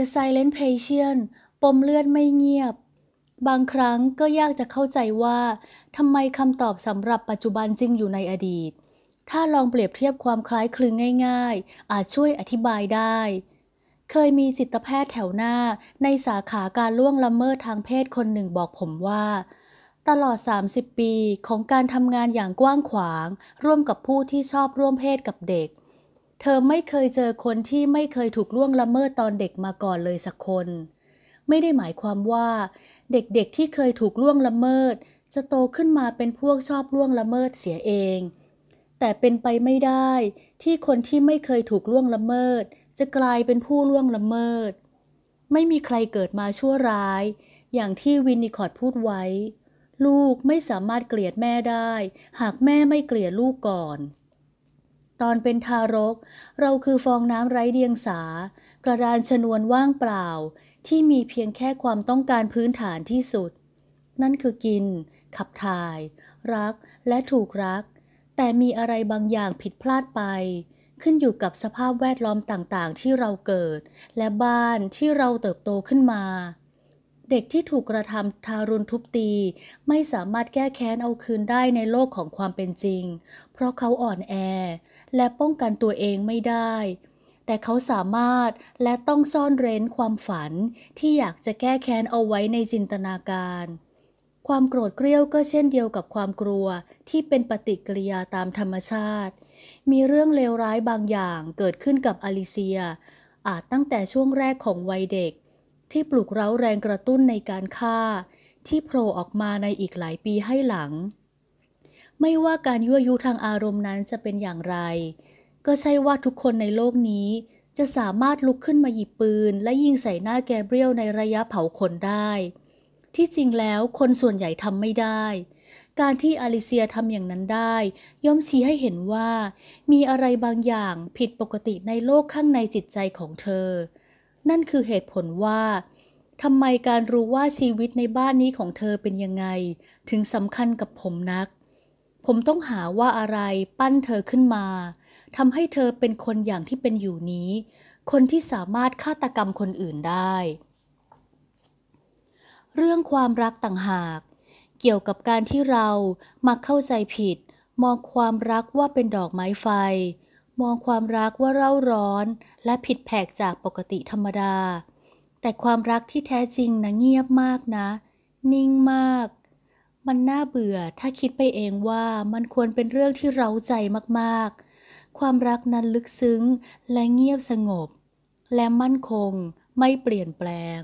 The Silent Patient ปมเลือดไม่เงียบ บางครั้งก็ยากจะเข้าใจว่าทำไมคำตอบสำหรับปัจจุบันจึงอยู่ในอดีต ถ้าลองเปรียบเทียบความคล้ายคลึงง่ายๆ อาจช่วยอธิบายได้ เคยมีจิตแพทย์แถวหน้าในสาขาการล่วงละเมิดทางเพศคนหนึ่งบอกผมว่า ตลอด 30 ปีของการทำงานอย่างกว้างขวาง ร่วมกับผู้ที่ชอบร่วมเพศกับเด็กเธอไม่เคยเจอคนที่ไม่เคยถูกล่วงละเมิดตอนเด็กมาก่อนเลยสักคน ไม่ได้หมายความว่า เด็กๆ ที่เคยถูกล่วงละเมิด จะโตขึ้นมาเป็นพวกชอบล่วงละเมิดเสียเอง แต่เป็นไปไม่ได้ที่คนที่ไม่เคยถูกล่วงละเมิด จะกลายเป็นผู้ล่วงละเมิด ไม่มีใครเกิดมาชั่วร้าย อย่างที่วินนิคอดพูดไว้ ลูกไม่สามารถเกลียดแม่ได้ หากแม่ไม่เกลียดลูกก่อนตอนเป็นทารก เราคือฟองน้ำไร้เดียงสา กระดานชนวนว่างเปล่าที่มีเพียงแค่ความต้องการพื้นฐานที่สุด นั่นคือกิน ขับถ่าย รักและถูกรัก แต่มีอะไรบางอย่างผิดพลาดไป ขึ้นอยู่กับสภาพแวดล้อมต่างๆ ที่เราเกิด และบ้านที่เราเติบโตขึ้นมา เด็กที่ถูกกระทำทารุณทุบตีไม่สามารถแก้แค้นเอาคืนได้ในโลกของความเป็นจริง เพราะเขาอ่อนแอและป้องกันตัวเองไม่ได้ แต่เขาสามารถและต้องซ่อนเร้นความฝัน ที่อยากจะแก้แค้นเอาไว้ในจินตนาการ ความโกรธเกรี้ยวก็เช่นเดียวกับความกลัวที่เป็นปฏิกิริยาตามธรรมชาติ มีเรื่องเลวร้ายบางอย่างเกิดขึ้นกับอลิเซีย อาจตั้งแต่ช่วงแรกของวัยเด็ก ที่ปลุกเร้าแรงกระตุ้นในการฆ่า ที่โผล่ออกมาในอีกหลายปีให้หลังไม่ว่าการยั่วยุทางอารมณ์นั้นจะเป็นอย่างไร ก็ใช่ว่าทุกคนในโลกนี้ จะสามารถลุกขึ้นมาหยิบปืนและยิงใส่หน้าแกเบรียลในระยะเผาขนได้ ที่จริงแล้วคนส่วนใหญ่ทำไม่ได้ การที่อลิเซียทำอย่างนั้นได้ย่อมชี้ให้เห็นว่า มีอะไรบางอย่างผิดปกติในโลกข้างในจิตใจของเธอ นั่นคือเหตุผลว่าทำไมการรู้ว่าชีวิตในบ้านนี้ของเธอเป็นยังไง ถึงสำคัญกับผมนักผมต้องหาว่าอะไรปั้นเธอขึ้นมาทำให้เธอเป็นคนอย่างที่เป็นอยู่นี้ คนที่สามารถฆาตกรรมคนอื่นได้ เรื่องความรักต่างหาก เกี่ยวกับการที่เรามักเข้าใจผิด มองความรักว่าเป็นดอกไม้ไฟ มองความรักว่าเร่าร้อน และผิดแผกจากปกติธรรมดา แต่ความรักที่แท้จริงนะเงียบมากนะ นิ่งมากมันน่าเบื่อถ้าคิดไปเองว่ามันควรเป็นเรื่องที่เราใจมากๆ ความรักนั้นลึกซึ้งและเงียบสงบและมั่นคงไม่เปลี่ยนแปลง